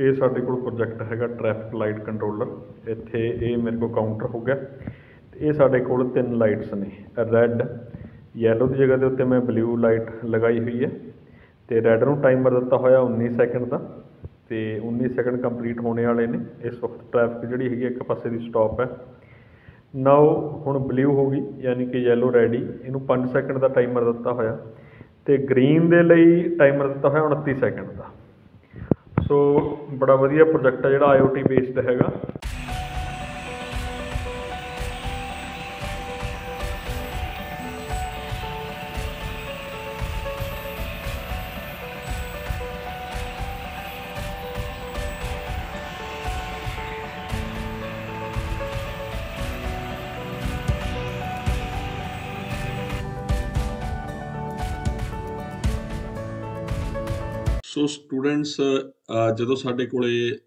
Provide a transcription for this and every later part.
ਇਹ ਸਾਡੇ ਕੋਲ ਪ੍ਰੋਜੈਕਟ ਹੈਗਾ ਟ੍ਰੈਫਿਕ ਲਾਈਟ ਕੰਟਰੋਲਰ ਇੱਥੇ ਇਹ ਮੇਰੇ ਕੋਲ ਕਾਊਂਟਰ ਹੋ ਗਿਆ ਇਹ ਸਾਡੇ ਕੋਲ ਤਿੰਨ ਲਾਈਟਸ ਨੇ ਰੈੱਡ ਯੈਲੋ ਦੀ ਜਗ੍ਹਾ ਦੇ ਉੱਤੇ ਮੈਂ ਬਲੂ ਲਾਈਟ ਲਗਾਈ ਹੋਈ ਹੈ ਤੇ ਰੈੱਡ ਨੂੰ ਟਾਈਮਰ ਦਿੱਤਾ ਹੋਇਆ 19 ਸੈਕਿੰਡ ਦਾ ਤੇ 19 ਸੈਕਿੰਡ ਕੰਪਲੀਟ ਹੋਣੇ ਵਾਲੇ ਨੇ ਇਸ ਵਕਤ ਟ੍ਰੈਫਿਕ ਜਿਹੜੀ ਹੈਗੀ ਇੱਕ ਪਾਸੇ ਦੀ ਸਟਾਪ ਹੈ ਨਾਓ ਹੁਣ ਬਲੂ ਹੋ ਗਈ ਯਾਨੀ ਕਿ ਯੈਲੋ ਰੈਡੀ ਇਹਨੂੰ 5 ਸੈਕਿੰਡ ਦਾ ਟਾਈਮਰ ਦਿੱਤਾ ਹੋਇਆ ਤੇ ਗ੍ਰੀਨ ਦੇ ਲਈ ਟਾਈਮਰ ਦਿੱਤਾ ਹੋਇਆ 29 ਸੈਕਿੰਡ ਦਾ ਸੋ ਬੜਾ ਵਧੀਆ ਪ੍ਰੋਜੈਕਟ ਹੈ ਜਿਹੜਾ ਆਈਓਟੀ ਬੇਸਡ ਹੈਗਾ ਸੋ ਸਟੂਡੈਂਟਸ uh, uh, ਜਦੋਂ ਸਾਡੇ ਕੋਲੇ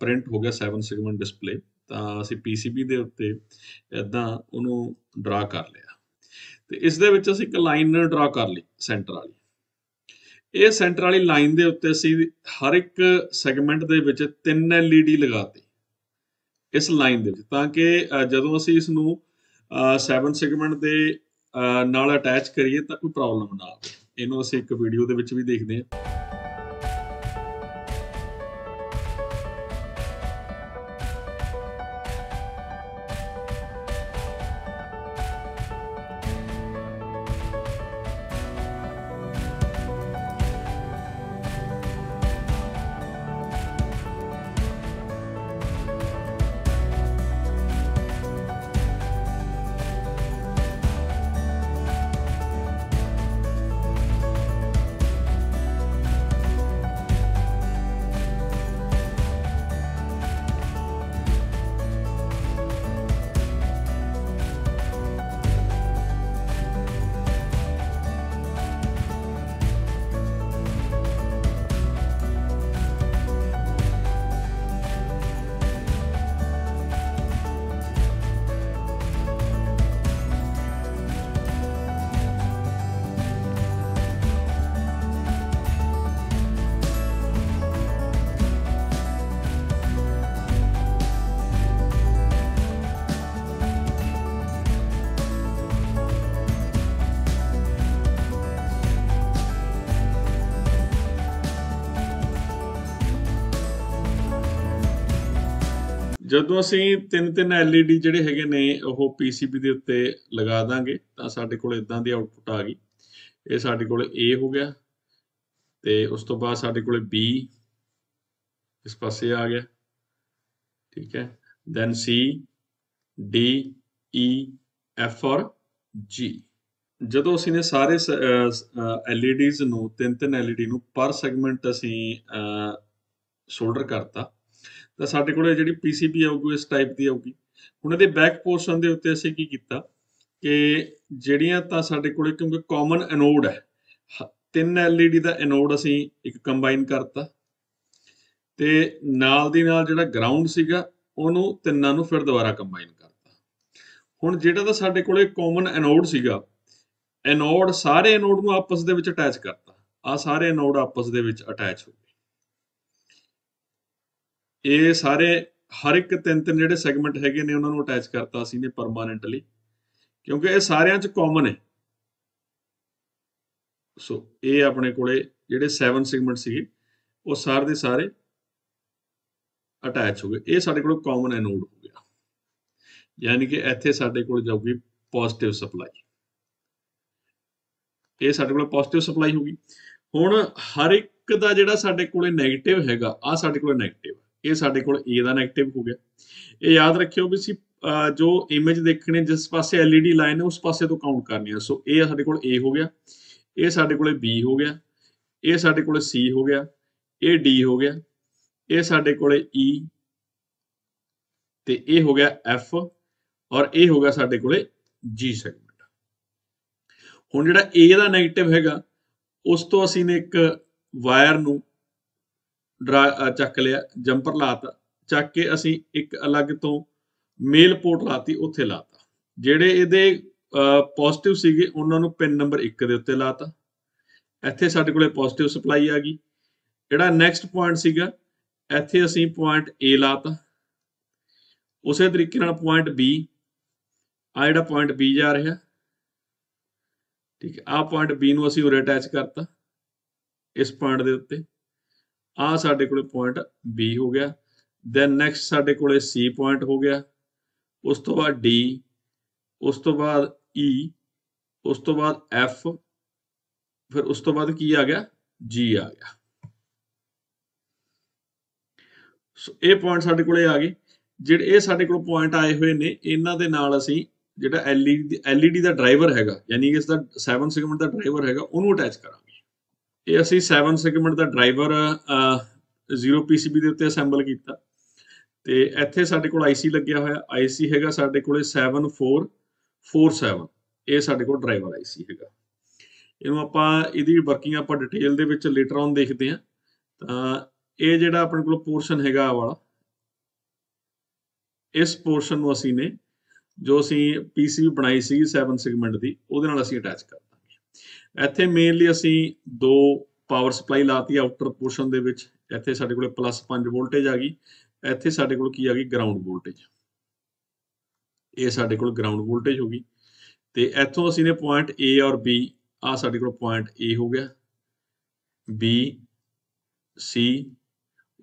ਪ੍ਰਿੰਟ uh, ਹੋ ਗਿਆ 7 ਸੈਗਮੈਂਟ ਡਿਸਪਲੇ ਤਾਂ ਅਸੀਂ ਪੀਸੀਬੀ ਦੇ ਉੱਤੇ ਇਦਾਂ ਉਹਨੂੰ ਡਰਾ ਕਰ ਲਿਆ ਤੇ ਇਸ ਦੇ ਵਿੱਚ ਅਸੀਂ ਇੱਕ ਲਾਈਨ ਡਰਾ ਕਰ ਲਈ ਸੈਂਟਰ ਵਾਲੀ ਇਹ ਸੈਂਟਰ ਵਾਲੀ ਲਾਈਨ ਦੇ ਉੱਤੇ ਅਸੀਂ ਹਰ ਇੱਕ ਸੈਗਮੈਂਟ ਦੇ ਵਿੱਚ ਤਿੰਨ ਐਲਈਡੀ ਲਗਾਤੇ ਇਸ ਲਾਈਨ ਦੇ ਵਿੱਚ ਤਾਂ ਕਿ ਜਦੋਂ ਅਸੀਂ ਇਸ ਨੂੰ 7 ਸੈਗਮੈਂਟ ਦੇ ਨਾਲ ਅਟੈਚ ਕਰੀਏ ਤਾਂ ਕੋਈ ਪ੍ਰੋਬਲਮ ਨਾ ਆਵੇ ਇਹਨੂੰ ਅਸੀਂ ਇੱਕ ਵੀਡੀਓ ਦੇ ਵਿੱਚ ਵੀ ਦੇਖਦੇ ਹਾਂ ਜਦੋਂ ਅਸੀਂ ਤਿੰਨ ਤਿੰਨ LED ਜਿਹੜੇ ਹੈਗੇ ਨੇ ਉਹ PCB ਦੇ ਉੱਤੇ ਲਗਾ ਦਾਂਗੇ ਤਾਂ ਸਾਡੇ ਕੋਲ ਇਦਾਂ ਦੀ ਆਉਟਪੁੱਟ ਆ ਗਈ ਇਹ ਸਾਡੇ ਕੋਲ A ਹੋ ਗਿਆ ਤੇ ਉਸ ਤੋਂ ਬਾਅਦ ਸਾਡੇ ਕੋਲ B ਇਸ ਪਾਸੇ ਆ ਗਿਆ ਠੀਕ ਹੈ then C D E F ਔਰ G ਜਦੋਂ ਅਸੀਂ ਨੇ ਸਾਰੇ LEDs ਨੂੰ ਤਿੰਨ ਤਿੰਨ LED ਨੂੰ ਪਰ ਸੈਗਮੈਂਟ ਅਸੀਂ ਸੋਲਡਰ ਕਰਤਾ ਤਾਂ ਸਾਡੇ ਕੋਲੇ ਜਿਹੜੀ PCB ਆਊਗੀ ਇਸ ਟਾਈਪ ਦੀ ਆਊਗੀ ਹੁਣ ਇਹਦੇ ਬੈਕ ਪੋਰਸ਼ਨ ਦੇ ਉੱਤੇ ਅਸੀਂ ਕੀ ਕੀਤਾ ਕਿ ਜਿਹੜੀਆਂ ਤਾਂ ਸਾਡੇ ਕੋਲੇ ਕਿਉਂਕਿ ਕਾਮਨ ਐਨੋਡ ਹੈ ਤਿੰਨ LED ਦਾ ਐਨੋਡ ਅਸੀਂ ਇੱਕ ਕੰਬਾਈਨ ਕਰਤਾ ਤੇ ਨਾਲ ਦੀ ਨਾਲ ਜਿਹੜਾ ਗਰਾਊਂਡ ਸੀਗਾ ਉਹਨੂੰ ਤਿੰਨਾਂ ਨੂੰ ਫਿਰ ਦੁਬਾਰਾ ਕੰਬਾਈਨ ਕਰਤਾ ਹੁਣ ਜਿਹੜਾ ਤਾਂ ਸਾਡੇ ਕੋਲੇ ਕਾਮਨ ਐਨੋਡ ਸੀਗਾ ਐਨੋਡ ਸਾਰੇ ਐਨੋਡ ਨੂੰ ਆਪਸ ਦੇ ਵਿੱਚ ਅਟੈਚ ਕਰਤਾ ਆ ਸਾਰੇ ਐਨੋਡ ਆਪਸ ਦੇ ਵਿੱਚ ਅਟੈਚ ਹੋ ਇਹ ਸਾਰੇ ਹਰ ਇੱਕ ਤਿੰਨ ਤਿੰਨ ਜਿਹੜੇ ਸੈਗਮੈਂਟ ਹੈਗੇ ਨੇ ਉਹਨਾਂ ਨੂੰ ਅਟੈਚ ਕਰਤਾ ਸੀ ਨੇ ਪਰਮਾਨੈਂਟਲੀ ਕਿਉਂਕਿ ਇਹ ਸਾਰਿਆਂ 'ਚ ਕਾਮਨ ਹੈ ਸੋ ਇਹ ਆਪਣੇ ਕੋਲੇ ਜਿਹੜੇ 7 ਸੈਗਮੈਂਟ ਸੀ ਉਹ ਸਾਰੇ ਦੇ ਸਾਰੇ ਅਟੈਚ ਹੋ ਗਏ ਇਹ ਸਾਡੇ ਕੋਲ ਕਾਮਨ ਐਨੋਡ ਹੋ ਗਿਆ ਯਾਨੀ ਕਿ ਇੱਥੇ ਸਾਡੇ ਕੋਲ ਜਾਊਗੀ ਪੋਜ਼ਿਟਿਵ ਸਪਲਾਈ ਇਹ ਸਾਡੇ ਕੋਲ ਪੋਜ਼ਿਟਿਵ ਸਪਲਾਈ ਹੋਗੀ ਹੁਣ ਹਰ ਇੱਕ ਦਾ ਜਿਹੜਾ ਸਾਡੇ ਕੋਲੇ 네ਗੇਟਿਵ ਹੈਗਾ ਆ ਸਾਡੇ ਕੋਲੇ 네ਗੇਟਿਵ ਇਹ ਸਾਡੇ ਕੋਲ A ਦਾ 네ਗੇਟਿਵ ਹੋ ਗਿਆ ਇਹ ਯਾਦ ਰੱਖਿਓ ਵੀ ਸੀ ਜੋ ਇਮੇਜ ਦੇਖਣੀ ਜਿਸ ਪਾਸੇ LED ਲਾਈਨ ਹੈ ਉਸ ਪਾਸੇ ਤੋਂ ਕਾਊਂਟ ਕਰਨੀ ਹੈ ਸੋ ਇਹ ਸਾਡੇ ਕੋਲ A ਹੋ ਗਿਆ ਇਹ ਸਾਡੇ ਕੋਲੇ B ਹੋ ਗਿਆ ਇਹ ਸਾਡੇ ਕੋਲੇ C ਹੋ ਗਿਆ ਇਹ D ਹੋ ਗਿਆ ਇਹ ਸਾਡੇ ਕੋਲੇ E ਤੇ ਇਹ ਹੋ ਗਿਆ F ਔਰ ਇਹ ਹੋ ਗਿਆ ਸਾਡੇ ਕੋਲੇ G ਸੈਗਮੈਂਟ ਹੁਣ ਜਿਹੜਾ A ਦਾ 네ਗੇਟਿਵ ਹੈਗਾ ਉਸ ਤੋਂ ਅਸੀਂ ਨੇ ਇੱਕ ਵਾਇਰ ਨੂੰ ਚੱਕ ਲਿਆ ਜੰਪਰ ਲਾਤਾ ਚੱਕ ਕੇ ਅਸੀਂ ਇੱਕ ਅਲੱਗ ਤੋਂ ਮੇਲ ਪੋਰਟ ਲਾਤੀ ਉੱਥੇ ਲਾਤਾ ਜਿਹੜੇ ਇਹਦੇ ਪੋਜ਼ਿਟਿਵ ਸੀਗੇ ਉਹਨਾਂ ਨੂੰ ਪਿੰਨ ਨੰਬਰ 1 ਦੇ ਉੱਤੇ ਲਾਤਾ ਇੱਥੇ ਸਾਡੇ ਕੋਲੇ ਪੋਜ਼ਿਟਿਵ ਸਪਲਾਈ ਆ ਗਈ ਜਿਹੜਾ ਨੈਕਸਟ ਪੁਆਇੰਟ ਸੀਗਾ ਇੱਥੇ ਅਸੀਂ ਪੁਆਇੰਟ A ਲਾਤਾ ਉਸੇ ਤਰੀਕੇ ਨਾਲ ਪੁਆਇੰਟ B ਆ ਜਿਹੜਾ ਪੁਆਇੰਟ B ਜਾ ਰਿਹਾ ਠੀਕ ਹੈ ਆ ਪੁਆਇੰਟ B ਨੂੰ ਅਸੀਂ ਉਰੇ ਅਟੈਚ ਕਰਤਾ ਇਸ ਪੁਆਇੰਟ ਦੇ ਉੱਤੇ ਆ ਸਾਡੇ ਕੋਲੇ ਪੁਆਇੰਟ B ਹੋ ਗਿਆ ਦੈਨ ਨੈਕਸਟ ਸਾਡੇ ਕੋਲੇ C ਪੁਆਇੰਟ ਹੋ ਗਿਆ ਉਸ ਤੋਂ ਬਾਅਦ D ਉਸ ਤੋਂ ਬਾਅਦ E ਉਸ ਤੋਂ ਬਾਅਦ F ਫਿਰ ਉਸ ਤੋਂ ਬਾਅਦ ਕੀ ਆ ਗਿਆ G ਆ ਗਿਆ ਸੋ ਇਹ ਪੁਆਇੰਟ ਸਾਡੇ ਕੋਲੇ ਆ ਗਏ ਜਿਹੜੇ ਇਹ ਸਾਡੇ ਕੋਲ ਪੁਆਇੰਟ ਆਏ ਹੋਏ ਨੇ ਇਹਨਾਂ ਦੇ ਨਾਲ ਅਸੀਂ ਜਿਹੜਾ LED LED ਦਾ ਡਰਾਈਵਰ ਹੈਗਾ ਯਾਨੀ ਕਿ ਇਸ ਦਾ 7 ਸੈਗਮੈਂਟ ਦਾ ਡਰਾਈਵਰ ਹੈਗਾ ਉਹਨੂੰ ਅਟੈਚ ਕਰਾਂਗੇ ਇਹ ਅਸੀਂ 7 ਸੈਗਮੈਂਟ ਦਾ ਡਰਾਈਵਰ 0 ਪੀਸੀਬੀ ਦੇ ਉੱਤੇ ਅਸੈਂਬਲ ਕੀਤਾ ਤੇ ਇੱਥੇ ਸਾਡੇ ਕੋਲ ਆਈਸੀ ਲੱਗਿਆ ਹੋਇਆ ਆਈਸੀ ਹੈਗਾ ਸਾਡੇ ਕੋਲੇ 7447 ਇਹ ਸਾਡੇ ਕੋਲ ਡਰਾਈਵਰ ਆਈਸੀ ਹੈਗਾ ਇਹਨੂੰ ਆਪਾਂ ਇਹਦੀ ਵਰਕਿੰਗ ਆਪਾਂ ਡਿਟੇਲ ਦੇ ਵਿੱਚ ਲੇਟਰ ਆਨ ਦੇਖਦੇ ਆ ਤਾਂ ਇਹ ਜਿਹੜਾ ਆਪਣੇ ਕੋਲ ਪੋਰਸ਼ਨ ਹੈਗਾ ਆ ਵਾਲਾ ਇਸ ਪੋਰਸ਼ਨ ਨੂੰ ਅਸੀਂ ਨੇ ਜੋ ਅਸੀਂ ਪੀਸੀਬੀ ਬਣਾਈ ਸੀ 7 ਸੈਗਮੈਂਟ ਦੀ ਉਹਦੇ ਨਾਲ ਅਸੀਂ ਅਟੈਚ ਕਰ ਇੱਥੇ ਮੇਨਲੀ ਅਸੀਂ ਦੋ ਪਾਵਰ ਸਪਲਾਈ ਲਾਤੀ ਆਊਟਰ ਪੋਰਸ਼ਨ ਦੇ ਵਿੱਚ ਇੱਥੇ ਸਾਡੇ ਕੋਲੇ ਪਲੱਸ 5 ਵੋਲਟੇਜ ਆ ਗਈ ਇੱਥੇ ਸਾਡੇ ਕੋਲ ਕੀ ਆ ਗਈ ਗਰਾਊਂਡ ਵੋਲਟੇਜ ਇਹ ਸਾਡੇ ਕੋਲ ਗਰਾਊਂਡ ਵੋਲਟੇਜ ਹੋ ਗਈ ਤੇ ਇੱਥੋਂ ਅਸੀਂ ਨੇ ਪੁਆਇੰਟ A ਔਰ B ਆ ਸਾਡੇ ਕੋਲ ਪੁਆਇੰਟ A ਹੋ ਗਿਆ B C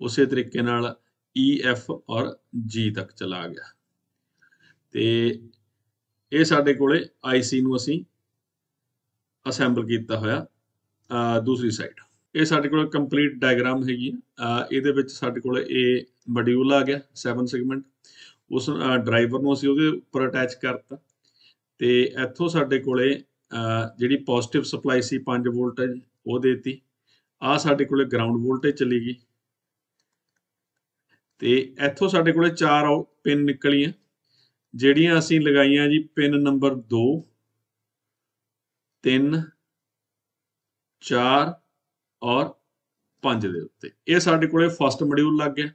ਉਸੇ ਤਰੀਕੇ ਨਾਲ E F ਔਰ G ਤੱਕ ਚਲਾ ਗਿਆ ਤੇ ਇਹ ਸਾਡੇ ਕੋਲੇ IC ਨੂੰ ਅਸੀਂ ਅਸੈਂਬਲ ਕੀਤਾ ਹੋਇਆ ਦੂਸਰੀ ਸਾਈਡ ਇਹ ਸਾਡੇ ਕੋਲ ਕੰਪਲੀਟ ਡਾਇਗਰਾਮ ਹੈਗੀ ਇਹਦੇ ਵਿੱਚ ਸਾਡੇ ਕੋਲ ਇਹ ਮੋਡਿਊਲ ਆ ਗਿਆ 7 ਸੈਗਮੈਂਟ ਉਸ ਡਰਾਈਵਰ ਨੂੰ ਅਸੀਂ ਉਹਦੇ ਉੱਪਰ ਅਟੈਚ ਕਰਤਾ ਤੇ ਇੱਥੋਂ ਸਾਡੇ ਕੋਲੇ ਜਿਹੜੀ ਪੋਜ਼ਿਟਿਵ ਸਪਲਾਈ ਸੀ 5 ਵੋਲਟੇਜ ਉਹ ਦੇਤੀ ਆ ਸਾਡੇ ਕੋਲੇ ਗਰਾਊਂਡ ਵੋਲਟੇਜ ਚਲੀ ਗਈ ਤੇ ਇੱਥੋਂ ਸਾਡੇ ਕੋਲੇ ਚਾਰ ਪਿੰਨ ਨਿਕਲੀਆਂ ਜਿਹੜੀਆਂ ਅਸੀਂ ਲਗਾਈਆਂ ਜੀ ਪਿੰਨ ਨੰਬਰ 2 3 4 ਔਰ 5 ਦੇ ਉੱਤੇ ਇਹ ਸਾਡੇ ਕੋਲੇ ਫਸਟ ਮੋਡਿਊਲ ਲੱਗ ਗਿਆ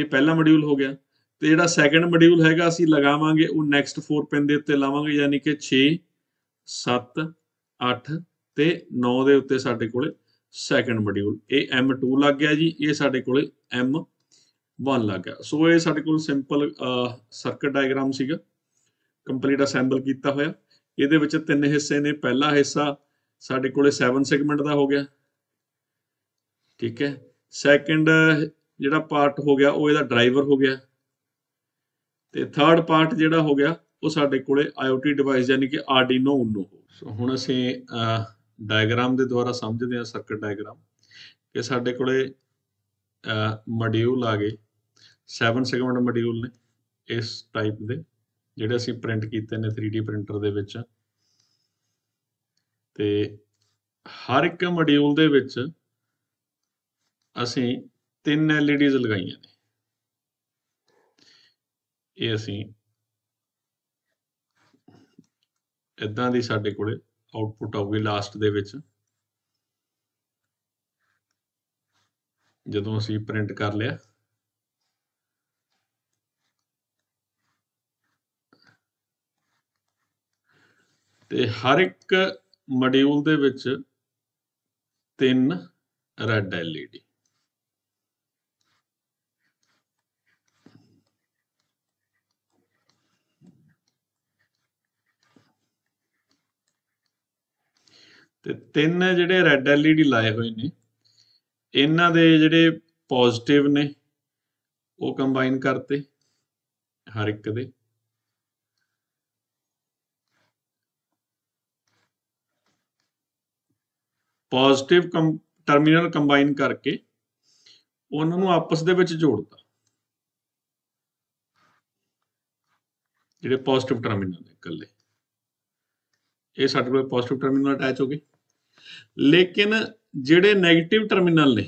ਇਹ ਪਹਿਲਾ ਮੋਡਿਊਲ ਹੋ ਗਿਆ ਤੇ ਜਿਹੜਾ ਸੈਕੰਡ ਮੋਡਿਊਲ ਹੈਗਾ ਅਸੀਂ ਲਗਾਵਾਂਗੇ ਉਹ ਨੈਕਸਟ 4 ਪਿੰਨ ਦੇ ਉੱਤੇ ਲਾਵਾਂਗੇ ਯਾਨੀ ਕਿ 6 7 8 ਤੇ 9 ਦੇ ਉੱਤੇ ਸਾਡੇ ਕੋਲੇ ਸੈਕੰਡ ਮੋਡਿਊਲ ਇਹ M2 ਲੱਗ ਗਿਆ ਜੀ ਇਹ ਸਾਡੇ ਕੋਲੇ M1 ਲੱਗ ਗਿਆ ਸੋ ਇਹ ਸਾਡੇ ਕੋਲ ਸਿੰਪਲ ਸਰਕਟ ਡਾਇਗਰਾਮ ਸੀਗਾ ਕੰਪਲੀਟ ਅਸੈਂਬਲ ਕੀਤਾ ਹੋਇਆ ਇਹਦੇ ਵਿੱਚ ਤਿੰਨ ਹਿੱਸੇ ਨੇ ਪਹਿਲਾ ਹਿੱਸਾ ਸਾਡੇ ਕੋਲੇ 7 ਸੈਗਮੈਂਟ ਦਾ ਹੋ ਗਿਆ ਠੀਕ ਹੈ ਸੈਕੰਡ ਜਿਹੜਾ ਪਾਰਟ ਹੋ ਗਿਆ ਉਹ ਇਹਦਾ ਡਰਾਈਵਰ ਹੋ ਗਿਆ ਤੇ ਥਰਡ ਪਾਰਟ ਜਿਹੜਾ ਹੋ ਗਿਆ ਉਹ ਸਾਡੇ ਕੋਲੇ IoT ਡਿਵਾਈਸ ਯਾਨੀ ਕਿ Arduino Uno ਸੋ ਹੁਣ ਅਸੀਂ ਡਾਇਗਰਾਮ ਦੇ ਦੁਆਰਾ ਸਮਝਦੇ ਹਾਂ ਸਰਕਟ ਡਾਇਗਰਾਮ ਕਿ ਸਾਡੇ ਕੋਲੇ ਮੋਡਿਊਲ ਆ ਗਏ 7 ਸੈਗਮੈਂਟ ਮੋਡਿਊਲ ਨੇ ਇਸ ਟਾਈਪ ਦੇ ਜਿਹੜੇ ਅਸੀਂ ਪ੍ਰਿੰਟ ਕੀਤੇ ਨੇ 3D ਪ੍ਰਿੰਟਰ ਦੇ ਵਿੱਚ ਤੇ ਹਰ ਇੱਕ ਮੋਡਿਊਲ ਦੇ ਵਿੱਚ ਅਸੀਂ ਤਿੰਨ ਐਲਈਡੀਜ਼ e ਲਗਾਈਆਂ ਨੇ ਇਹ ਅਸੀਂ ਇਦਾਂ ਦੀ ਸਾਡੇ ਕੋਲੇ ਆਉਟਪੁੱਟ ਆਉਗੀ ਲਾਸਟ ਦੇ ਵਿੱਚ ਜਦੋਂ ਅਸੀਂ ਪ੍ਰਿੰਟ ਕਰ ਲਿਆ ਤੇ ਹਰ ਇੱਕ ਮੋਡਿਊਲ ਦੇ ਵਿੱਚ ਤਿੰਨ ਰੈੱਡ ਐਲਈਡੀ ਤੇ ਤਿੰਨ ਜਿਹੜੇ ਰੈੱਡ ਐਲਈਡੀ ਲਾਏ ਹੋਏ ਨੇ ਇਹਨਾਂ ਦੇ ਜਿਹੜੇ ਪੋਜ਼ਿਟਿਵ ਨੇ ਉਹ ਕੰਬਾਈਨ ਕਰਤੇ ਹਰ ਇੱਕ ਦੇ ਪੋਜ਼ਿਟਿਵ ਟਰਮੀਨਲ ਕੰਬਾਈਨ ਕਰਕੇ ਉਹਨਾਂ ਨੂੰ ਆਪਸ ਦੇ ਵਿੱਚ ਜੋੜਦਾ ਜਿਹੜੇ ਪੋਜ਼ਿਟਿਵ ਟਰਮੀਨਲ ਨੇ ਇਕੱਲੇ ਇਹ ਸਾਡੇ ਕੋਲ ਪੋਜ਼ਿਟਿਵ ਟਰਮੀਨਲ ਅਟੈਚ ਹੋ ਗਏ ਲੇਕਿਨ ਜਿਹੜੇ 네ਗੇਟਿਵ ਟਰਮੀਨਲ ਨੇ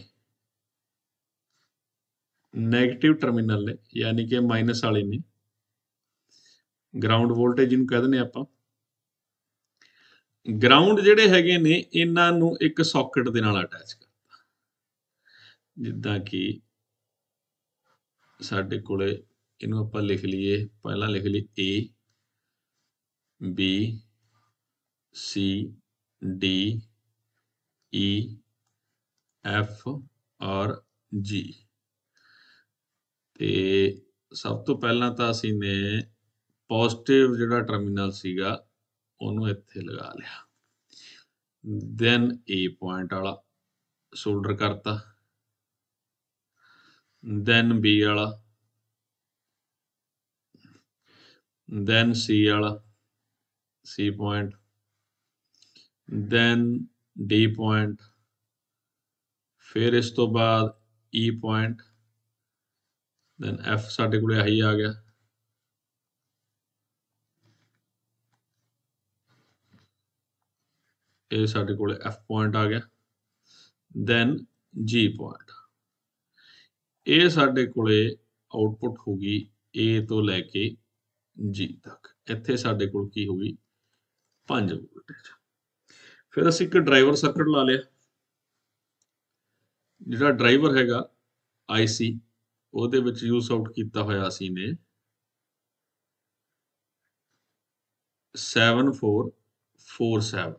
네ਗੇਟਿਵ ਟਰਮੀਨਲ ਨੇ ਯਾਨੀ ਕਿ ਮਾਈਨਸ ਵਾਲੇ ਨੇ ਗਰਾਊਂਡ ਵੋਲਟੇਜ ਨੂੰ ਕਹਿੰਦੇ ਨੇ ਆਪਾਂ ਗਰਾਊਂਡ ਜਿਹੜੇ ਹੈਗੇ ਨੇ ਇਹਨਾਂ ਨੂੰ ਇੱਕ ਸੌਕਟ ਦੇ ਨਾਲ ਅਟੈਚ ਕਰਤਾ ਜਿੱਦਾਂ ਕਿ ਸਾਡੇ ਕੋਲੇ ਇਹਨੂੰ ਆਪਾਂ ਲਿਖ ਲਈਏ ਪਹਿਲਾਂ ਲਿਖ ਲਈ A B C D E F ਔਰ G ਤੇ ਸਭ ਤੋਂ ਪਹਿਲਾਂ ਤਾਂ ਅਸੀਂ ਨੇ ਪੋਜ਼ਿਟਿਵ ਜਿਹੜਾ ਟਰਮੀਨਲ ਸੀਗਾ ਉਹਨੂੰ ਇੱਥੇ ਲਗਾ ਲਿਆ ਦੈਨ A ਪੁਆਇੰਟ ਵਾਲਾ ਸੋਲਡਰ ਕਰਤਾ ਦੈਨ B ਵਾਲਾ ਦੈਨ C ਵਾਲਾ C point then D point ਫਿਰ ਇਸ ਤੋਂ ਬਾਅਦ E ਪੁਆਇੰਟ ਦੈਨ F ਸਾਡੇ ਕੋਲੇ ਆਹੀ ਆ ਗਿਆ ਇਹ ਸਾਡੇ ਕੋਲ F ਪੁਆਇੰਟ ਆ ਗਿਆ ਦੈਨ G ਪੁਆਇੰਟ ਇਹ ਸਾਡੇ ਕੋਲੇ ਆਉਟਪੁੱਟ ਹੋ ਗਈ A ਤੋਂ ਲੈ ਕੇ G ਤੱਕ ਇੱਥੇ ਸਾਡੇ ਕੋਲ ਕੀ ਹੋ ਗਈ 5 ਵੋਲਟੇਜ ਫਿਰ ਅਸੀਂ ਇੱਕ ਡਰਾਈਵਰ ਸਰਕਟ ਲਾ ਲਿਆ ਜਿਹੜਾ ਡਰਾਈਵਰ ਹੈਗਾ IC ਉਹਦੇ ਵਿੱਚ ਯੂਸ ਆਊਟ ਕੀਤਾ ਹੋਇਆ ਅਸੀਂ ਨੇ 7447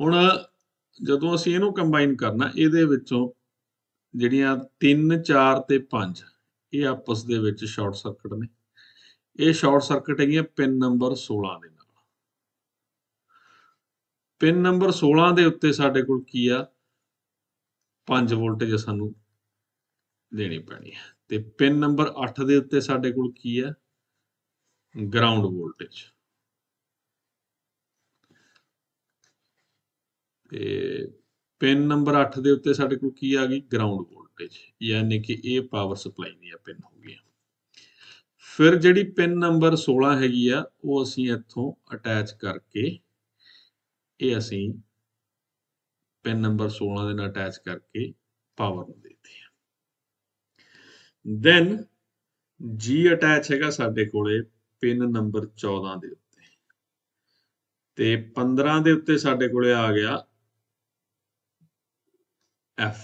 ਹੁਣ ਜਦੋਂ ਅਸੀਂ ਇਹਨੂੰ ਕੰਬਾਈਨ ਕਰਨਾ ਇਹਦੇ ਵਿੱਚੋਂ ਜਿਹੜੀਆਂ 3 4 ਤੇ 5 ਇਹ ਆਪਸ ਦੇ ਵਿੱਚ ਸ਼ਾਰਟ ਸਰਕਟ ਨੇ ਇਹ ਸ਼ਾਰਟ ਸਰਕਟ ਹੈਗੀਆਂ ਪਿੰਨ ਨੰਬਰ 16 ਦੇ ਨਾਲ ਪਿੰਨ ਨੰਬਰ 16 ਦੇ ਉੱਤੇ ਸਾਡੇ ਕੋਲ ਕੀ ਆ 5 ਵੋਲਟੇਜ ਸਾਨੂੰ ਦੇਣੀ ਪੈਣੀ ਹੈ ਤੇ ਪਿੰਨ ਨੰਬਰ 8 ਦੇ ਉੱਤੇ ਸਾਡੇ ਕੋਲ ਕੀ ਆ ਗਰਾਊਂਡ ਵੋਲਟੇਜ ਤੇ ਪਿੰਨ ਨੰਬਰ 8 ਦੇ ਉੱਤੇ ਸਾਡੇ ਕੋਲ ਕੀ ਆ ਗਈ ਗਰਾਊਂਡ ਵੋਲਟੇਜ ਯਾਨੀ ਕਿ ਇਹ ਪਾਵਰ ਸਪਲਾਈ ਦੀ ਪਿੰਨ ਹੋ ਗਈ ਫਿਰ ਜਿਹੜੀ ਪਿੰਨ ਨੰਬਰ 16 ਹੈਗੀ ਆ ਉਹ ਅਸੀਂ ਇੱਥੋਂ ਅਟੈਚ ਕਰਕੇ ਇਹ ਅਸੀਂ ਪਿੰਨ ਨੰਬਰ 16 ਦੇ ਨਾਲ ਅਟੈਚ ਕਰਕੇ ਪਾਵਰ ਨੂੰ ਦਿੱਤੀ ਆ ਦੈਨ ਜੀ ਅਟੈਚ ਹੈਗਾ ਸਾਡੇ ਕੋਲੇ ਪਿੰਨ ਨੰਬਰ 14 ਦੇ ਉੱਤੇ ਤੇ 15 ਦੇ ਉੱਤੇ ਸਾਡੇ ਕੋਲੇ ਆ ਗਿਆ f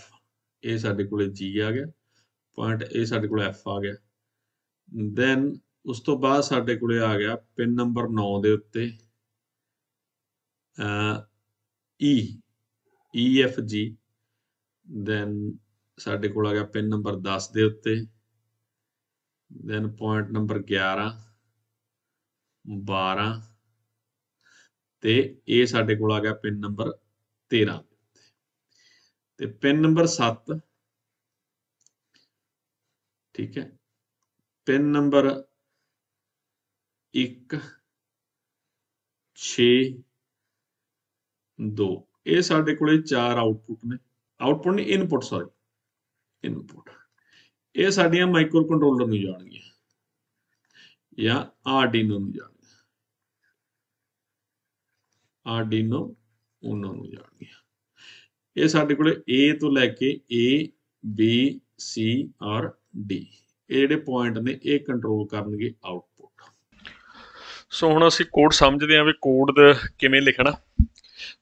ਇਹ ਸਾਡੇ ਕੋਲੇ g ਆ ਗਿਆ ਪੁਆਇੰਟ ਇਹ ਸਾਡੇ ਕੋਲੇ f ਆ ਗਿਆ ਦੈਨ ਉਸ ਤੋਂ ਬਾਅਦ ਸਾਡੇ ਕੋਲੇ ਆ ਗਿਆ ਪਿੰਨ ਨੰਬਰ 9 ਦੇ ਉੱਤੇ ਅ e, e f g then ਸਾਡੇ ਕੋਲ ਆ ਗਿਆ ਪਿੰਨ ਨੰਬਰ 10 ਦੇ ਉੱਤੇ ਦੈਨ ਪੁਆਇੰਟ ਨੰਬਰ 11 12 ਤੇ ਇਹ ਸਾਡੇ ਕੋਲ ਆ ਗਿਆ ਪਿੰਨ ਨੰਬਰ 13 ਤੇ ਪਿੰਨ ਨੰਬਰ 7 ਠੀਕ ਹੈ ਪਿੰਨ ਨੰਬਰ 1 6 2 ਇਹ ਸਾਡੇ ਕੋਲੇ ਚਾਰ ਆਉਟਪੁੱਟ ਨੇ ਆਉਟਪੁੱਟ ਨਹੀਂ ਇਨਪੁੱਟ ਸੌਰੀ ਇਨਪੁੱਟ ਇਹ ਸਾਡੀਆਂ ਮਾਈਕਰੋ ਕੰਟਰੋਲਰ ਨੂੰ ਜਾਣਗੀਆਂ ਜਾਂ ਆਰਡੀਨੋ ਨੂੰ ਜਾਣਗੀਆਂ ਆਰਡੀਨੋ ਉਹਨਾਂ ਨੂੰ ਜਾਣਗੀਆਂ ਇਹ ਸਾਡੇ ਕੋਲ A ਤੋਂ ਲੈ ਕੇ A B C ਔਰ D ਇਹ ਜਿਹੜੇ ਪੁਆਇੰਟ ਨੇ ਇਹ ਕੰਟਰੋਲ ਕਰਨਗੇ ਆਊਟਪੁੱਟ ਸੋ ਹੁਣ ਅਸੀਂ ਕੋਡ ਸਮਝਦੇ ਹਾਂ ਵੀ ਕੋਡ ਕਿਵੇਂ ਲਿਖਣਾ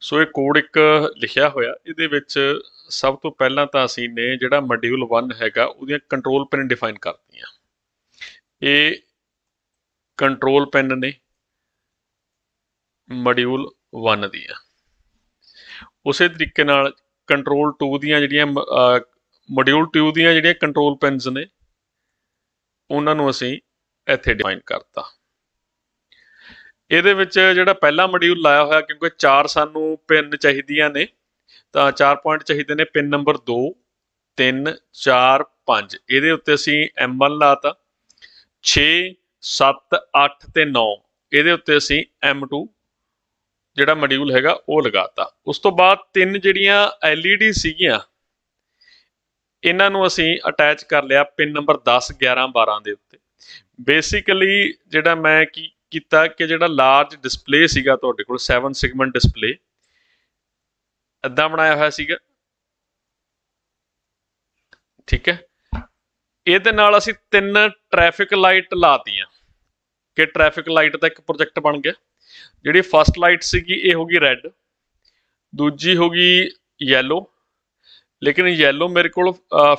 ਸੋ ਇਹ ਕੋਡ ਇੱਕ ਲਿਖਿਆ ਹੋਇਆ ਇਹਦੇ ਵਿੱਚ ਸਭ ਤੋਂ ਪਹਿਲਾਂ ਤਾਂ ਅਸੀਂ ਨੇ ਜਿਹੜਾ ਮੋਡਿਊਲ 1 ਹੈਗਾ ਉਹਦੀਆਂ ਕੰਟਰੋਲ ਪਿੰਨ ਡਿਫਾਈਨ ਕਰਤੀਆਂ ਇਹ ਕੰਟਰੋਲ ਪਿੰਨ ਨੇ ਮੋਡਿਊਲ 1 ਦੀਆਂ ਉਸੇ ਤਰੀਕੇ ਨਾਲ ਕੰਟਰੋਲ 2 ਦੀਆਂ ਜਿਹੜੀਆਂ ਮੋਡਿਊਲ 2 ਦੀਆਂ ਜਿਹੜੀਆਂ ਕੰਟਰੋਲ ਪਿੰਸ ਨੇ ਉਹਨਾਂ ਨੂੰ ਅਸੀਂ ਇੱਥੇ ਡਿਫਾਈਨ ਕਰਤਾ ਇਹਦੇ ਵਿੱਚ ਜਿਹੜਾ ਪਹਿਲਾ ਮੋਡਿਊਲ ਲਾਇਆ ਹੋਇਆ ਕਿਉਂਕਿ ਚਾਰ ਸਾਨੂੰ ਪਿੰਨ ਚਾਹੀਦੀਆਂ ਨੇ ਤਾਂ ਚਾਰ ਪੁਆਇੰਟ ਚਾਹੀਦੇ ਨੇ ਪਿੰਨ ਨੰਬਰ 2 3 4 5 ਇਹਦੇ ਉੱਤੇ ਅਸੀਂ M1 ਲਾਤਾ 6 7 8 ਤੇ 9 ਇਹਦੇ ਉੱਤੇ ਅਸੀਂ M2 ਜਿਹੜਾ ਮੋਡਿਊਲ ਹੈਗਾ ਉਹ ਲਗਾਤਾ ਉਸ ਤੋਂ ਬਾਅਦ ਤਿੰਨ ਜਿਹੜੀਆਂ LED ਸੀਗੀਆਂ ਇਹਨਾਂ ਨੂੰ ਅਸੀਂ ਅਟੈਚ ਕਰ ਲਿਆ ਪਿੰਨ ਨੰਬਰ 10 11 12 ਦੇ ਉੱਤੇ ਬੇਸਿਕਲੀ ਜਿਹੜਾ ਮੈਂ ਕੀ ਕੀਤਾ ਕਿ ਜਿਹੜਾ ਲਾਰਜ ਡਿਸਪਲੇ ਸੀਗਾ ਤੁਹਾਡੇ ਕੋਲ 7 ਸੈਗਮੈਂਟ ਡਿਸਪਲੇ ਇਦਾਂ ਬਣਾਇਆ ਹੋਇਆ ਸੀਗਾ ਠੀਕ ਹੈ ਇਹਦੇ ਨਾਲ ਅਸੀਂ ਤਿੰਨ ਟ੍ਰੈਫਿਕ ਲਾਈਟ ਲਾਤੀਆਂ ਕਿ ਟ੍ਰੈਫਿਕ ਲਾਈਟ ਦਾ ਇੱਕ ਪ੍ਰੋਜੈਕਟ ਬਣ ਗਿਆ ਜਿਹੜੀ ਫਸਟ ਲਾਈਟ ਸੀਗੀ ਇਹ ਹੋ ਗਈ ਰੈੱਡ ਦੂਜੀ ਹੋ ਗਈ ਯੈਲੋ ਲੇਕਿਨ ਯੈਲੋ ਮੇਰੇ ਕੋਲ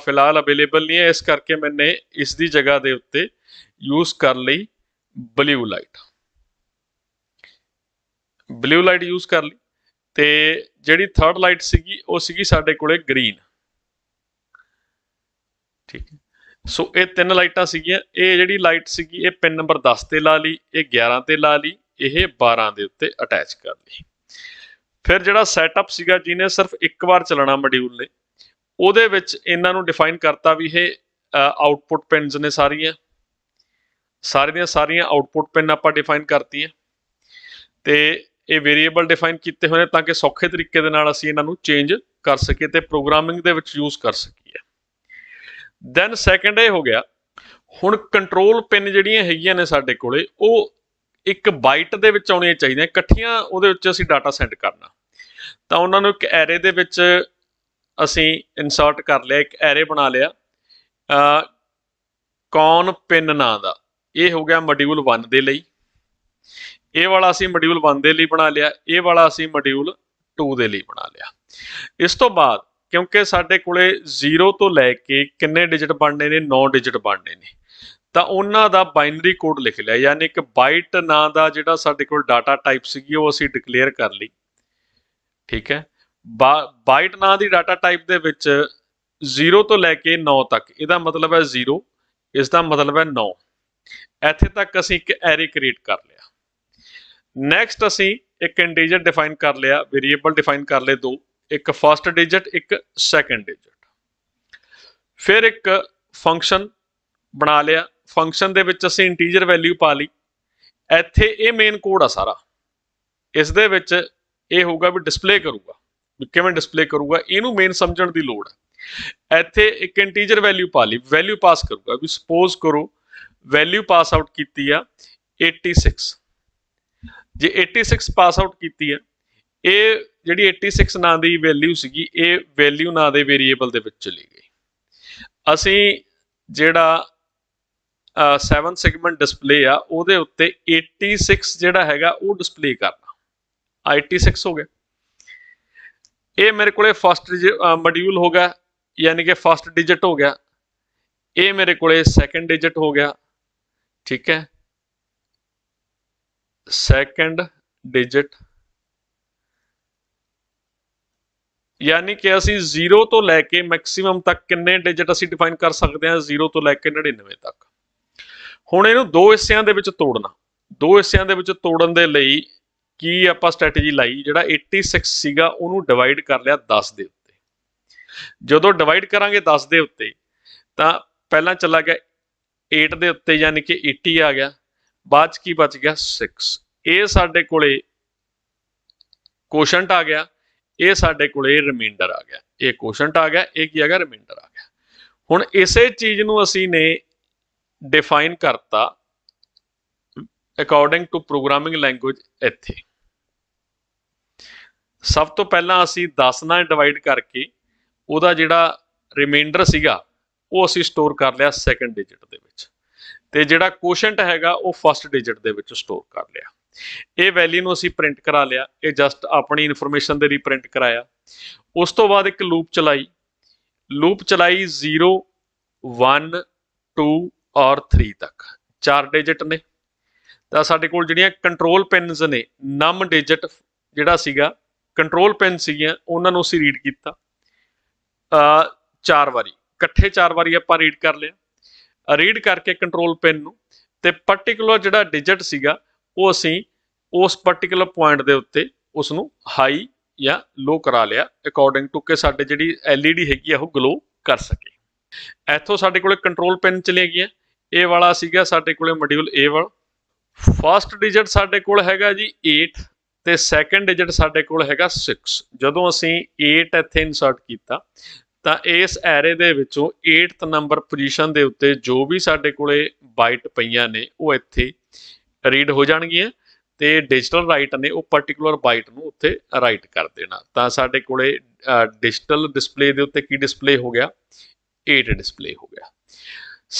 ਫਿਲਹਾਲ ਅਵੇਲੇਬਲ ਨਹੀਂ ਹੈ ਇਸ ਕਰਕੇ ਮੈਨੇ ਇਸ ਦੀ ਜਗ੍ਹਾ ਦੇ ਉੱਤੇ ਯੂਜ਼ ਕਰ ਲਈ blue light blue light use ਕਰ ਲਈ ਤੇ ਜਿਹੜੀ ਥਰਡ ਲਾਈਟ ਸੀਗੀ ਉਹ ਸੀਗੀ ਸਾਡੇ ਕੋਲੇ ਗ੍ਰੀਨ ਠੀਕ ਸੋ ਇਹ ਤਿੰਨ ਲਾਈਟਾਂ ਸੀਗੀਆਂ ਇਹ ਜਿਹੜੀ ਲਾਈਟ ਸੀਗੀ ਇਹ ਪਿੰਨ ਨੰਬਰ 10 ਤੇ ਲਾ ਲਈ ਇਹ 11 ਤੇ ਲਾ ਲਈ ਇਹ 12 ਦੇ ਉੱਤੇ ਅਟੈਚ ਕਰ ਲਈ ਫਿਰ ਜਿਹੜਾ ਸੈਟਅਪ ਸੀਗਾ ਜਿਹਨੇ ਸਿਰਫ ਇੱਕ ਵਾਰ ਚਲਣਾ ਮੋਡਿਊਲ ਨੇ ਉਹਦੇ ਵਿੱਚ ਇਹਨਾਂ ਨੂੰ ਡਿਫਾਈਨ ਕਰਤਾ ਵੀ ਇਹ ਆਊਟਪੁੱਟ ਪਿੰਸ ਨੇ ਸਾਰੀਆਂ ਸਾਰੀਆਂ ਸਾਰੀਆਂ ਆਊਟਪੁੱਟ ਪਿੰਨ ਆਪਾਂ ਡਿਫਾਈਨ ਕਰਤੀਆਂ ਤੇ ਇਹ ਵੇਰੀਏਬਲ ਡਿਫਾਈਨ ਕੀਤੇ ਹੋਏ ਨੇ ਤਾਂ ਕਿ ਸੌਖੇ ਤਰੀਕੇ ਦੇ ਨਾਲ ਅਸੀਂ ਇਹਨਾਂ ਨੂੰ ਚੇਂਜ ਕਰ ਸਕੀਏ ਤੇ ਪ੍ਰੋਗਰਾਮਿੰਗ ਦੇ ਵਿੱਚ ਯੂਜ਼ ਕਰ ਸਕੀਏ ਦੈਨ ਸੈਕੰਡ ਇਹ ਹੋ ਗਿਆ ਹੁਣ ਕੰਟਰੋਲ ਪਿੰਨ ਜਿਹੜੀਆਂ ਹੈਗੀਆਂ ਨੇ ਸਾਡੇ ਕੋਲੇ ਉਹ ਇੱਕ ਬਾਈਟ ਦੇ ਵਿੱਚ ਆਉਣੀਆਂ ਚਾਹੀਦੀਆਂ ਇਕੱਠੀਆਂ ਉਹਦੇ ਵਿੱਚ ਅਸੀਂ ਡਾਟਾ ਸੈਂਡ ਕਰਨਾ ਤਾਂ ਉਹਨਾਂ ਨੂੰ ਇੱਕ ਐਰੇ ਦੇ ਵਿੱਚ ਅਸੀਂ ਇਨਸਰਟ ਕਰ ਲਿਆ ਇੱਕ ਐਰੇ ਬਣਾ ਲਿਆ ਅ ਕੌਨ ਪਿੰਨ ਨਾਂ ਦਾ ਇਹ ਹੋ ਗਿਆ ਮੋਡਿਊਲ 1 ਦੇ ਲਈ ਇਹ ਵਾਲਾ ਅਸੀਂ ਮੋਡਿਊਲ 1 ਦੇ ਲਈ ਬਣਾ ਲਿਆ ਇਹ ਵਾਲਾ ਅਸੀਂ ਮੋਡਿਊਲ 2 ਦੇ ਲਈ ਬਣਾ ਲਿਆ ਇਸ ਤੋਂ ਬਾਅਦ ਕਿਉਂਕਿ ਸਾਡੇ ਕੋਲੇ 0 ਤੋਂ ਲੈ ਕੇ ਕਿੰਨੇ ਡਿਜਿਟ ਬਣਨੇ ਨੇ 9 ਡਿਜਿਟ ਬਣਨੇ ਨੇ ਤਾਂ ਉਹਨਾਂ ਦਾ ਬਾਈਨਰੀ ਕੋਡ ਲਿਖ ਲਿਆ ਯਾਨੀ ਕਿ ਬਾਈਟ ਨਾਂ ਦਾ ਜਿਹੜਾ ਸਾਡੇ ਕੋਲ ਡਾਟਾ ਟਾਈਪ ਸੀਗੀ ਉਹ ਅਸੀਂ ਡਿਕਲੇਅਰ ਕਰ ਲਈ ਠੀਕ ਹੈ ਬਾਈਟ ਨਾਂ ਦੀ ਡਾਟਾ ਟਾਈਪ ਦੇ ਵਿੱਚ 0 ਤੋਂ ਲੈ ਕੇ 9 ਤੱਕ ਇਹਦਾ ਮਤਲਬ ਹੈ 0 ਇਸ ਦਾ ਮਤਲਬ ਹੈ 9 ਇੱਥੇ ਤੱਕ ਅਸੀਂ ਇੱਕ ਐਰੇ ਕ੍ਰੀਏਟ ਕਰ ਲਿਆ ਨੈਕਸਟ ਅਸੀਂ ਇੱਕ ਇੰਟੀਜਰ ਡਿਫਾਈਨ ਕਰ ਲਿਆ ਵੇਰੀਏਬਲ ਡਿਫਾਈਨ ਕਰ ਲਏ ਦੋ ਇੱਕ ਫਰਸਟ ਡਿਜਿਟ ਇੱਕ ਸੈਕੰਡ ਡਿਜਿਟ ਫਿਰ ਇੱਕ ਫੰਕਸ਼ਨ ਬਣਾ ਲਿਆ ਫੰਕਸ਼ਨ ਦੇ ਵਿੱਚ ਅਸੀਂ ਇੰਟੀਜਰ ਵੈਲਿਊ ਪਾ ਲਈ ਇੱਥੇ ਇਹ ਮੇਨ ਕੋਡ ਆ ਸਾਰਾ ਇਸ ਦੇ ਵਿੱਚ ਇਹ ਹੋਊਗਾ ਵੀ ਡਿਸਪਲੇ ਕਰੂਗਾ ਕਿਵੇਂ ਡਿਸਪਲੇ ਕਰੂਗਾ ਇਹਨੂੰ ਮੇਨ ਸਮਝਣ ਦੀ ਲੋੜ ਹੈ ਇੱਥੇ ਇੱਕ ਇੰਟੀਜਰ ਵੈਲਿਊ ਪਾ ਲਈ ਵੈਲਿਊ ਪਾਸ ਕਰੂਗਾ ਵੀ ਸਪੋਜ਼ ਕਰੋ ਵੈਲਿਊ ਪਾਸ ਆਊਟ ਕੀਤੀ ਆ 86 ਜੇ 86 ਪਾਸ ਆਊਟ ਕੀਤੀ ਆ ਇਹ ਜਿਹੜੀ 86 ਨਾਂ ਦੀ ਵੈਲਿਊ ਸੀਗੀ ਇਹ ਵੈਲਿਊ ਨਾਂ ਦੇ ਵੇਰੀਏਬਲ ਦੇ ਵਿੱਚ ਚਲੀ ਗਈ ਅਸੀਂ ਜਿਹੜਾ 7 ਸੈਗਮੈਂਟ ਡਿਸਪਲੇ ਆ ਉਹਦੇ ਉੱਤੇ 86 ਜਿਹੜਾ ਹੈਗਾ ਉਹ ਡਿਸਪਲੇ ਕਰਨਾ 86 ਹੋ ਗਿਆ ਇਹ ਮੇਰੇ ਕੋਲੇ ਫਸਟ ਮੋਡਿਊਲ ਹੋ ਗਿਆ ਯਾਨੀ ਕਿ ਫਸਟ ਡਿਜਿਟ ਹੋ ਗਿਆ ਇਹ ਮੇਰੇ ਕੋਲੇ ਸੈਕੰਡ ਡਿਜਿਟ ਹੋ ਗਿਆ ਠੀਕ ਹੈ ਸੈਕੰਡ ਡਿਜਿਟ ਯਾਨੀ ਕਿ ਅਸੀਂ 0 ਤੋਂ ਲੈ ਕੇ ਮੈਕਸਿਮਮ ਤੱਕ ਕਿੰਨੇ ਡਿਜਿਟ ਅਸੀਂ ਡਿਫਾਈਨ ਕਰ ਸਕਦੇ ਹਾਂ 0 ਤੋਂ ਲੈ ਕੇ 99 ਤੱਕ ਹੁਣ ਇਹਨੂੰ ਦੋ ਹਿੱਸਿਆਂ ਦੇ ਵਿੱਚ ਤੋੜਨਾ ਦੋ ਹਿੱਸਿਆਂ ਦੇ ਵਿੱਚ ਤੋੜਨ ਦੇ ਲਈ ਕੀ ਆਪਾਂ ਸਟ੍ਰੈਟੇਜੀ ਲਾਈ ਜਿਹੜਾ 86 ਸੀਗਾ ਉਹਨੂੰ ਡਿਵਾਈਡ ਕਰ ਲਿਆ 10 ਦੇ ਉੱਤੇ ਜਦੋਂ ਡਿਵਾਈਡ ਕਰਾਂਗੇ 10 ਦੇ ਉੱਤੇ ਤਾਂ ਪਹਿਲਾਂ ਚੱਲਾ ਗਿਆ 8 ਦੇ ਉੱਤੇ ਯਾਨੀ ਕਿ 80 ਆ ਗਿਆ ਬਾਅਦ ਚ ਕੀ ਬਚ ਗਿਆ 6 ਇਹ ਸਾਡੇ ਕੋਲੇ ਕੋਸ਼ੈਂਟ ਆ ਗਿਆ ਇਹ ਸਾਡੇ ਕੋਲੇ ਰਿਮਾਈਂਡਰ ਆ ਗਿਆ ਇਹ ਕੋਸ਼ੈਂਟ ਆ ਗਿਆ ਇਹ ਕੀ ਆ ਗਿਆ ਰਿਮਾਈਂਡਰ ਆ ਗਿਆ ਹੁਣ ਇਸੇ ਚੀਜ਼ ਨੂੰ ਅਸੀਂ ਨੇ ਡਿਫਾਈਨ ਕਰਤਾ ਅਕੋਰਡਿੰਗ ਟੂ ਪ੍ਰੋਗਰਾਮਿੰਗ ਲੈਂਗੁਏਜ ਇੱਥੇ ਸਭ ਤੋਂ ਪਹਿਲਾਂ ਅਸੀਂ 10 ਨਾਲ ਡਿਵਾਈਡ ਕਰਕੇ ਉਹਦਾ ਜਿਹੜਾ ਰਿਮਾਈਂਡਰ ਸੀਗਾ ਉਹ ਅਸੀਂ ਸਟੋਰ ਕਰ ਲਿਆ ਸੈਕੰਡ ਡਿਜੀਟ ਦੇ ਵਿੱਚ ਤੇ ਜਿਹੜਾ ਕੋਸ਼ੈਂਟ ਹੈਗਾ ਉਹ ਫਸਟ ਡਿਜੀਟ ਦੇ ਵਿੱਚ ਸਟੋਰ ਕਰ ਲਿਆ ਇਹ ਵੈਲਿਊ ਨੂੰ ਅਸੀਂ ਪ੍ਰਿੰਟ ਕਰਾ ਲਿਆ ਇਹ ਜਸਟ ਆਪਣੀ ਇਨਫੋਰਮੇਸ਼ਨ ਦੇ ਰੀਪ੍ਰਿੰਟ ਕਰਾਇਆ ਉਸ ਤੋਂ ਬਾਅਦ ਇੱਕ ਲੂਪ ਚਲਾਈ ਲੂਪ ਚਲਾਈ 0 1 2 ਔਰ 3 ਤੱਕ ਚਾਰ ਡਿਜਿਟ ਨੇ ਤਾਂ ਸਾਡੇ ਕੋਲ ਜਿਹੜੀਆਂ ਕੰਟਰੋਲ ਪਿੰਸ ਨੇ ਨਮ ਡਿਜਿਟ ਜਿਹੜਾ ਸੀਗਾ ਕੰਟਰੋਲ ਪਿੰਸ ਸੀਗੀਆਂ ਉਹਨਾਂ ਨੂੰ ਅਸੀਂ ਰੀਡ ਕੀਤਾ ਅ ਚਾਰ ਵਾਰੀ ਇਕੱਠੇ ਚਾਰ ਵਾਰੀ ਆਪਾਂ ਰੀਡ ਕਰ ਲਿਆ ਰੀਡ ਕਰਕੇ ਕੰਟਰੋਲ ਪਿੰਨ ਨੂੰ ਤੇ ਪਾਰਟਿਕੂਲਰ ਜਿਹੜਾ ਡਿਜਿਟ ਸੀਗਾ ਉਹ ਅਸੀਂ ਉਸ ਪਾਰਟਿਕੂਲਰ ਪੁਆਇੰਟ ਦੇ ਉੱਤੇ ਉਸ ਨੂੰ ਹਾਈ ਜਾਂ ਲੋ ਕਰਾ ਲਿਆ ਅਕੋਰਡਿੰਗ ਟੂ ਕਿ ਸਾਡੇ ਜਿਹੜੀ LED ਹੈਗੀ ਆ ਉਹ ਗਲੋ ਕਰ ਸਕੇ ਇੱਥੋਂ ਸਾਡੇ ਕੋਲੇ ਕੰਟਰੋਲ ਪਿੰਨ ਚਲੇ ਗਈਆਂ ਇਹ ਵਾਲਾ ਸੀਗਾ ਸਾਡੇ ਕੋਲੇ ਮੋਡਿਊਲ A ਵਾਲਾ ਫਸਟ ਡਿਜਿਟ ਸਾਡੇ ਕੋਲ ਹੈਗਾ ਜੀ 8 ਤੇ ਸੈਕੰਡ ਡਿਜਿਟ ਸਾਡੇ ਕੋਲ ਹੈਗਾ 6 ਜਦੋਂ ਅਸੀਂ 8 ਇੱਥੇ ਇਨਸਰਟ ਕੀਤਾ ਤਾਂ ਇਸ ਐਰੇ ਦੇ ਵਿੱਚੋਂ 8th ਨੰਬਰ ਪੋਜੀਸ਼ਨ ਦੇ ਉੱਤੇ ਜੋ ਵੀ ਸਾਡੇ ਕੋਲੇ ਬਾਈਟ ਪਈਆਂ ਨੇ ਉਹ ਇੱਥੇ ਰੀਡ ਹੋ ਜਾਣਗੀਆਂ ਤੇ ਡਿਜੀਟਲ ਰਾਈਟ ਨੇ ਉਹ ਪਾਰਟਿਕੂਲਰ ਬਾਈਟ ਨੂੰ ਉੱਥੇ ਰਾਈਟ ਕਰ ਦੇਣਾ ਤਾਂ ਸਾਡੇ ਕੋਲੇ ਡਿਜੀਟਲ ਡਿਸਪਲੇ ਦੇ ਉੱਤੇ ਕੀ ਡਿਸਪਲੇ ਹੋ ਗਿਆ 8 ਡਿਸਪਲੇ ਹੋ ਗਿਆ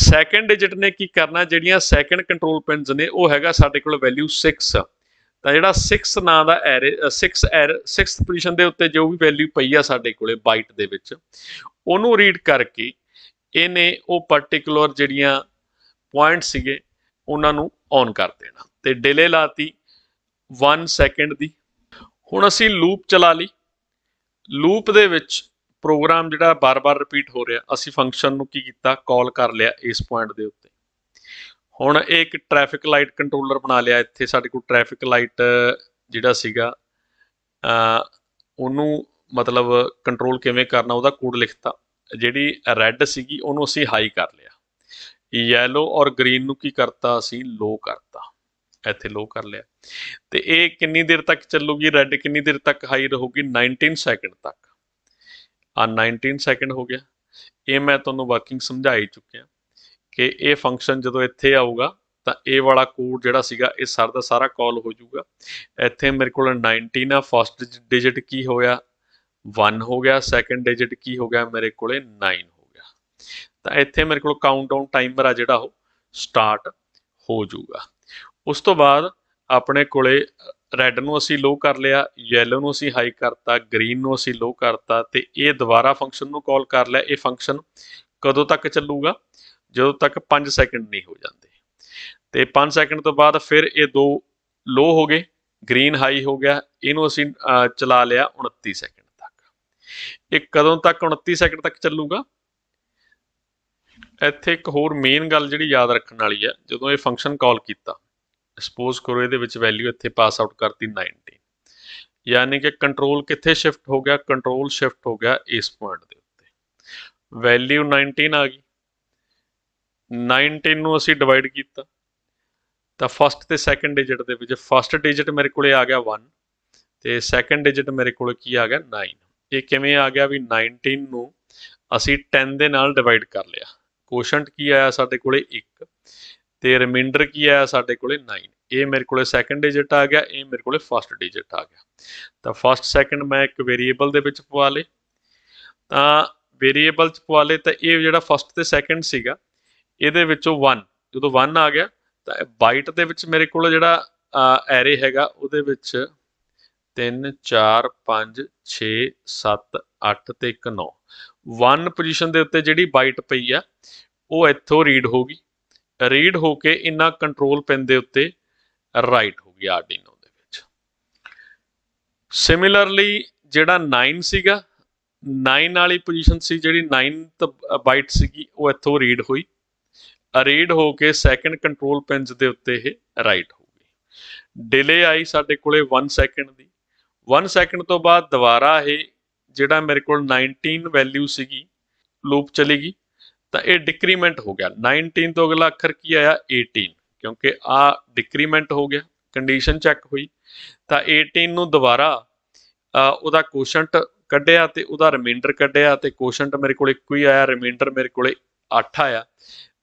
ਸੈਕੰਡ ਡਿਜਿਟ ਨੇ ਕੀ ਕਰਨਾ ਜਿਹੜੀਆਂ ਸੈਕੰਡ ਕੰਟਰੋਲ ਪਿੰਸ ਨੇ ਉਹ ਹੈਗਾ ਸਾਡੇ ਕੋਲ ਵੈਲਿਊ 6 ਤਾਂ ਜਿਹੜਾ 6 ਨਾਂ ਦਾ ਐਰੇ 6 ਐਰ 6th ਪੋਜੀਸ਼ਨ ਦੇ ਉੱਤੇ ਜੋ ਵੀ ਵੈਲਿਊ ਪਈ ਆ ਸਾਡੇ ਕੋਲੇ ਬਾਈਟ ਦੇ ਵਿੱਚ ਉਹਨੂੰ ਰੀਡ ਕਰਕੇ ਇਹਨੇ ਉਹ ਪਾਰਟਿਕੂਲਰ ਜਿਹੜੀਆਂ ਪੁਆਇੰਟ ਸੀਗੇ ਉਹਨਾਂ ਨੂੰ ਔਨ ਕਰ ਦੇਣਾ ਤੇ ਡਿਲੇ ਲਾਤੀ 1 ਸੈਕਿੰਡ ਦੀ ਹੁਣ ਅਸੀਂ ਲੂਪ ਚਲਾ ਲਈ ਲੂਪ ਦੇ ਵਿੱਚ ਪ੍ਰੋਗਰਾਮ ਜਿਹੜਾ ਬਾਰ-ਬਾਰ ਰਿਪੀਟ ਹੋ ਰਿਹਾ ਅਸੀਂ ਫੰਕਸ਼ਨ ਨੂੰ ਕੀ ਕੀਤਾ ਕਾਲ ਕਰ ਲਿਆ ਇਸ ਪੁਆਇੰਟ ਦੇ ਉੱਤੇ ਹੁਣ ਇਹ ਇੱਕ ਟ੍ਰੈਫਿਕ ਲਾਈਟ ਕੰਟਰੋਲਰ ਬਣਾ ਲਿਆ ਇੱਥੇ ਸਾਡੇ ਕੋਲ ਟ੍ਰੈਫਿਕ ਲਾਈਟ ਜਿਹੜਾ ਸੀਗਾ ਉਹਨੂੰ ਮਤਲਬ ਕੰਟਰੋਲ ਕਿਵੇਂ ਕਰਨਾ ਉਹਦਾ ਕੋਡ ਲਿਖਤਾ ਜਿਹੜੀ ਰੈੱਡ ਸੀਗੀ ਉਹਨੂੰ ਅਸੀਂ ਹਾਈ ਕਰ ਲਿਆ ਯੈਲੋ ਔਰ ਗ੍ਰੀਨ ਨੂੰ ਕੀ ਕਰਤਾ ਅਸੀਂ ਲੋ ਕਰਤਾ ਇੱਥੇ ਲੋ ਕਰ ਲਿਆ ਤੇ ਇਹ ਕਿੰਨੀ ਦੇਰ ਤੱਕ ਚੱਲੂਗੀ ਰੈੱਡ ਕਿੰਨੀ ਦੇਰ ਤੱਕ ਹਾਈ ਰਹੂਗੀ 19 ਸੈਕਿੰਡ ਤੱਕ ਆ 19 ਸੈਕਿੰਡ ਹੋ ਗਿਆ ਇਹ ਮੈਂ ਤੁਹਾਨੂੰ ਵਰਕਿੰਗ ਸਮਝਾਈ ਚੁੱਕਿਆ ਕਿ ਇਹ ਫੰਕਸ਼ਨ ਜਦੋਂ ਇੱਥੇ ਆਊਗਾ ਤਾਂ ਇਹ ਵਾਲਾ ਕੋਡ ਜਿਹੜਾ ਸੀਗਾ ਇਹ ਸਾਰਾ ਦਾ ਸਾਰਾ ਕਾਲ ਹੋ ਜਾਊਗਾ ਇੱਥੇ ਮੇਰੇ ਕੋਲ 19 ਆ ਫਸਟ ਡਿਜਿਟ ਕੀ ਹੋਇਆ 1 ਹੋ ਗਿਆ ਸੈਕਿੰਡ ਡਿਜਿਟ ਕੀ ਹੋ ਗਿਆ ਮੇਰੇ ਕੋਲੇ 9 ਹੋ ਗਿਆ ਤਾਂ ਇੱਥੇ ਮੇਰੇ ਕੋਲ ਕਾਊਂਟਡਾਊਨ ਟਾਈਮਰ ਆ ਜਿਹੜਾ ਉਹ ਸਟਾਰਟ ਹੋ ਜਾਊਗਾ ਉਸ ਤੋਂ ਬਾਅਦ ਆਪਣੇ ਕੋਲੇ ਰੈੱਡ ਨੂੰ ਅਸੀਂ ਲੋ ਕਰ ਲਿਆ ਯੈਲੋ ਨੂੰ ਅਸੀਂ ਹਾਈ ਕਰਤਾ ਗ੍ਰੀਨ ਨੂੰ ਅਸੀਂ ਲੋ ਕਰਤਾ ਤੇ ਇਹ ਦੁਬਾਰਾ ਫੰਕਸ਼ਨ ਨੂੰ ਕਾਲ ਕਰ ਲਿਆ ਇਹ ਫੰਕਸ਼ਨ ਕਦੋਂ ਤੱਕ ਚੱਲੂਗਾ ਜਦੋਂ ਤੱਕ 5 ਸੈਕਿੰਡ ਨਹੀਂ ਹੋ ਜਾਂਦੇ ਤੇ 5 ਸੈਕਿੰਡ ਤੋਂ ਬਾਅਦ ਫਿਰ ਇਹ ਦੋ ਲੋ ਹੋ ਗਏ ਗ੍ਰੀਨ ਹਾਈ ਹੋ ਗਿਆ ਇਹਨੂੰ ਅਸੀਂ ਚਲਾ ਲਿਆ 29 ਸੈਕਿੰਡ ਤੱਕ ਇਹ ਕਦੋਂ ਤੱਕ 29 ਸੈਕਿੰਡ ਤੱਕ ਚੱਲੂਗਾ ਇੱਥੇ ਇੱਕ ਹੋਰ ਮੇਨ ਗੱਲ ਜਿਹੜੀ ਯਾਦ ਰੱਖਣ ਵਾਲੀ ਹੈ ਜਦੋਂ ਇਹ ਫੰਕਸ਼ਨ ਕਾਲ ਕੀਤਾ ਸਪੋਜ਼ ਕਰੋ ਇਹਦੇ ਵਿੱਚ ਵੈਲਿਊ ਇੱਥੇ ਪਾਸ ਆਊਟ ਕਰਤੀ 19 ਯਾਨੀ ਕਿ ਕੰਟਰੋਲ ਕਿੱਥੇ ਸ਼ਿਫਟ ਹੋ ਗਿਆ ਕੰਟਰੋਲ ਸ਼ਿਫਟ ਹੋ ਗਿਆ ਇਸ ਪੁਆਇੰਟ ਦੇ ਉੱਤੇ ਵੈਲਿਊ 19 ਆ ਗਈ 19 ਨੂੰ ਅਸੀਂ ਡਿਵਾਈਡ ਕੀਤਾ ਤਾਂ ਫਸਟ ਤੇ ਸੈਕੰਡ ਡਿਜੀਟ ਦੇ ਵਿੱਚ ਫਸਟ ਡਿਜੀਟ ਮੇਰੇ ਕੋਲੇ ਆ ਗਿਆ 1 ਤੇ ਸੈਕੰਡ ਡਿਜੀਟ ਮੇਰੇ ਕੋਲ ਕੀ ਆ ਗਿਆ 9 ਇਹ ਕਿਵੇਂ ਆ ਗਿਆ ਵੀ 19 ਨੂੰ ਅਸੀਂ 10 ਦੇ ਨਾਲ ਡਿਵਾਈਡ ਕਰ ਲਿਆ ਕੋਸ਼ੈਂਟ ਕੀ ਆਇਆ ਸਾਡੇ ਕੋਲੇ 1 ਤੇ ਰਿਮਾਈਂਡਰ ਕੀ ਆ ਸਾਡੇ ਕੋਲੇ 9 ਇਹ ਮੇਰੇ ਕੋਲੇ ਸੈਕੰਡ ਡਿਜਿਟ ਆ ਗਿਆ ਇਹ ਮੇਰੇ ਕੋਲੇ ਫਸਟ ਡਿਜਿਟ ਆ ਗਿਆ ਤਾਂ ਫਸਟ ਸੈਕੰਡ ਮੈਂ ਇੱਕ ਵੇਰੀਏਬਲ ਦੇ ਵਿੱਚ ਪਵਾ ਲੇ ਤਾਂ ਵੇਰੀਏਬਲ ਚ ਪਵਾ ਲੇ ਤਾਂ ਇਹ ਜਿਹੜਾ ਫਸਟ ਤੇ ਸੈਕੰਡ ਸੀਗਾ ਇਹਦੇ ਵਿੱਚੋਂ 1 ਜਦੋਂ 1 ਆ ਗਿਆ ਤਾਂ ਬਾਈਟ ਦੇ ਵਿੱਚ ਮੇਰੇ ਕੋਲ ਜਿਹੜਾ ਐਰੇ ਹੈਗਾ ਉਹਦੇ ਵਿੱਚ 3 4 5 6 7 8 ਤੇ 1 9 1 ਪੋਜੀਸ਼ਨ ਦੇ ਉੱਤੇ ਜਿਹੜੀ ਬਾਈਟ ਪਈ ਆ ਉਹ ਇੱਥੋਂ ਰੀਡ ਹੋਗੀ ਰੀਡ ਹੋ ਕੇ ਇੰਨਾ ਕੰਟਰੋਲ ਪਿੰਨ ਦੇ ਉੱਤੇ ਰਾਈਟ ਹੋ ਗਿਆ ਆਰਡੀਨੋ ਦੇ ਵਿੱਚ ਸਿਮਿਲਰਲੀ ਜਿਹੜਾ 9 ਸੀਗਾ 9 ਵਾਲੀ ਪੋਜੀਸ਼ਨ ਸੀ ਜਿਹੜੀ 9th ਬਾਈਟ ਸੀਗੀ ਉਹ ਇੱਥੋਂ ਰੀਡ ਹੋਈ ਰੀਡ ਹੋ ਕੇ ਸੈਕੰਡ ਕੰਟਰੋਲ ਪਿੰਨ ਦੇ ਉੱਤੇ ਇਹ ਰਾਈਟ ਹੋ ਗਈ ਡਿਲੇ ਆਈ ਸਾਡੇ ਕੋਲੇ 1 ਸੈਕਿੰਡ ਦੀ 1 ਸੈਕਿੰਡ ਤੋਂ ਬਾਅਦ ਦੁਬਾਰਾ ਇਹ ਜਿਹੜਾ ਮੇਰੇ ਕੋਲ 19 ਵੈਲਿਊ ਸੀਗੀ ਲੂਪ ਚਲੇਗੀ ਤਾਂ ਇਹ ਡਿਕਰੀਮੈਂਟ ਹੋ ਗਿਆ 19 ਤੋਂ ਅਗਲਾ ਅੱਖਰ ਕੀ ਆਇਆ 18 ਕਿਉਂਕਿ ਆ ਡਿਕਰੀਮੈਂਟ ਹੋ ਗਿਆ ਕੰਡੀਸ਼ਨ ਚੈੱਕ ਹੋਈ ਤਾਂ 18 ਨੂੰ ਦੁਬਾਰਾ ਉਹਦਾ ਕੋਸ਼ੈਂਟ ਕੱਢਿਆ ਤੇ ਉਹਦਾ ਰਿਮਾਈਂਡਰ ਕੱਢਿਆ ਤੇ ਕੋਸ਼ੈਂਟ ਮੇਰੇ ਕੋਲ ਇੱਕੋ ਹੀ ਆਇਆ ਰਿਮਾਈਂਡਰ ਮੇਰੇ ਕੋਲੇ 8 ਆਇਆ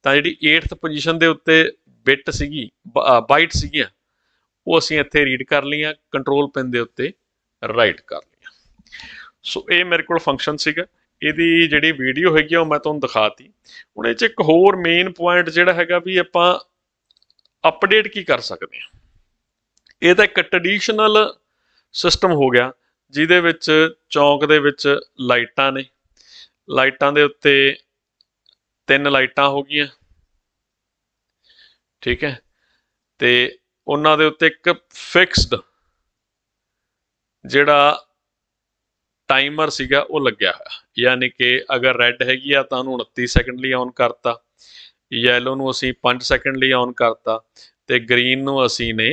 ਤਾਂ ਜਿਹੜੀ 8th ਪੋਜੀਸ਼ਨ ਦੇ ਉੱਤੇ ਬਿਟ ਸੀਗੀ ਬਾਈਟ ਸੀਗੀਆਂ ਉਹ ਅਸੀਂ ਇੱਥੇ ਰੀਡ ਕਰ ਲਈਆਂ ਕੰਟਰੋਲ ਪਿੰਨ ਦੇ ਉੱਤੇ ਰਾਈਟ ਕਰ ਲਈਆਂ ਸੋ ਇਹ ਮੇਰੇ ਕੋਲ ਫੰਕਸ਼ਨ ਸੀਗਾ ਇਹਦੀ ਜਿਹੜੀ ਵੀਡੀਓ ਹੈਗੀ ਆ ਉਹ ਮੈਂ ਤੁਹਾਨੂੰ ਦਿਖਾਤੀ ਹੁਣ ਇਹ ਚ ਇੱਕ ਹੋਰ ਮੇਨ ਪੁਆਇੰਟ ਜਿਹੜਾ ਹੈਗਾ ਵੀ ਆਪਾਂ ਅਪਡੇਟ ਕੀ ਕਰ ਸਕਦੇ ਆ ਇਹ ਤਾਂ ਇੱਕ ਟ੍ਰੈਡੀਸ਼ਨਲ ਸਿਸਟਮ ਹੋ ਗਿਆ ਜਿਹਦੇ ਵਿੱਚ ਚੌਂਕ ਦੇ ਵਿੱਚ ਲਾਈਟਾਂ ਨੇ ਲਾਈਟਾਂ ਦੇ ਉੱਤੇ ਤਿੰਨ ਲਾਈਟਾਂ ਹੋ ਗਈਆਂ ਠੀਕ ਹੈ ਤੇ ਉਹਨਾਂ ਦੇ ਉੱਤੇ ਇੱਕ ਫਿਕਸਡ ਜਿਹੜਾ ਟਾਈਮਰ ਸੀਗਾ ਉਹ ਲੱਗਿਆ ਹੋਇਆ ਯਾਨੀ ਕਿ ਅਗਰ ਰੈੱਡ ਹੈਗੀ ਆ ਤਾਂ ਉਹਨੂੰ 29 ਸੈਕਿੰਡ ਲਈ ਔਨ ਕਰਤਾ ਯੈਲੋ ਨੂੰ ਅਸੀਂ 5 ਸੈਕਿੰਡ ਲਈ ਔਨ ਕਰਤਾ ਤੇ ਗ੍ਰੀਨ ਨੂੰ ਅਸੀਂ ਨੇ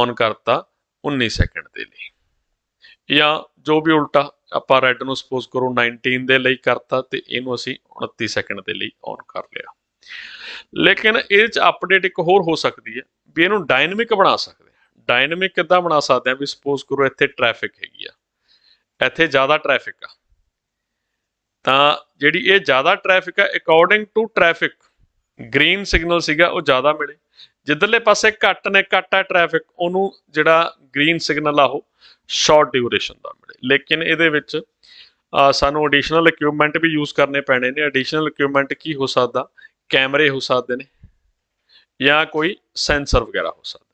ਔਨ ਕਰਤਾ 19 ਸੈਕਿੰਡ ਦੇ ਲਈ ਜਾਂ ਜੋ ਵੀ ਉਲਟਾ ਆਪਾਂ ਰੈੱਡ ਨੂੰ ਸਪੋਜ਼ ਕਰੋ 19 ਦੇ ਲਈ ਕਰਤਾ ਤੇ ਇਹਨੂੰ ਅਸੀਂ 29 ਸੈਕਿੰਡ ਦੇ ਲਈ ਔਨ ਕਰ ਲਿਆ ਲੇਕਿਨ ਇਹ ਚ ਅਪਡੇਟ ਇੱਕ ਹੋਰ ਹੋ ਸਕਦੀ ਹੈ ਵੀ ਇਹਨੂੰ ਡਾਇਨਾਮਿਕ ਬਣਾ ਸਕਦੇ ਹਾਂ ਡਾਇਨਾਮਿਕ ਕਿੱਦਾਂ ਬਣਾ ਸਕਦੇ ਆ ਵੀ ਸਪੋਜ਼ ਕਰੋ ਇੱਥੇ ਟ੍ਰੈਫਿਕ ਹੈਗੀ ਆ ਇੱਥੇ ਜ਼ਿਆਦਾ ਟ੍ਰੈਫਿਕ ਆ ਤਾਂ ਜਿਹੜੀ ਇਹ ਜ਼ਿਆਦਾ ਟ੍ਰੈਫਿਕ ਆ according to traffic green signal ਸੀਗਾ ਉਹ ਜ਼ਿਆਦਾ ਮਿਲੇ ਜਿੱਧਰਲੇ ਪਾਸੇ ਘੱਟ ਨੇ ਘੱਟ ਆ ਟ੍ਰੈਫਿਕ ਉਹਨੂੰ ਜਿਹੜਾ ਗ੍ਰੀਨ ਸਿਗਨਲ ਆ ਉਹ ਸ਼ਾਰਟ ਡਿਊਰੇਸ਼ਨ ਦਾ ਮਿਲੇ ਲੇਕਿਨ ਇਹਦੇ ਵਿੱਚ ਸਾਨੂੰ ਐਡੀਸ਼ਨਲ ਇਕਵਿਪਮੈਂਟ ਵੀ ਯੂਜ਼ ਕਰਨੇ ਪੈਣੇ ਨੇ ਐਡੀਸ਼ਨਲ ਇਕਵਿਪਮੈਂਟ ਕੀ ਹੋ ਸਕਦਾ ਕੈਮਰੇ ਹੋ ਸਕਦੇ ਨੇ ਜਾਂ ਕੋਈ ਸੈਂਸਰ ਵਗੈਰਾ ਹੋ ਸਕਦਾ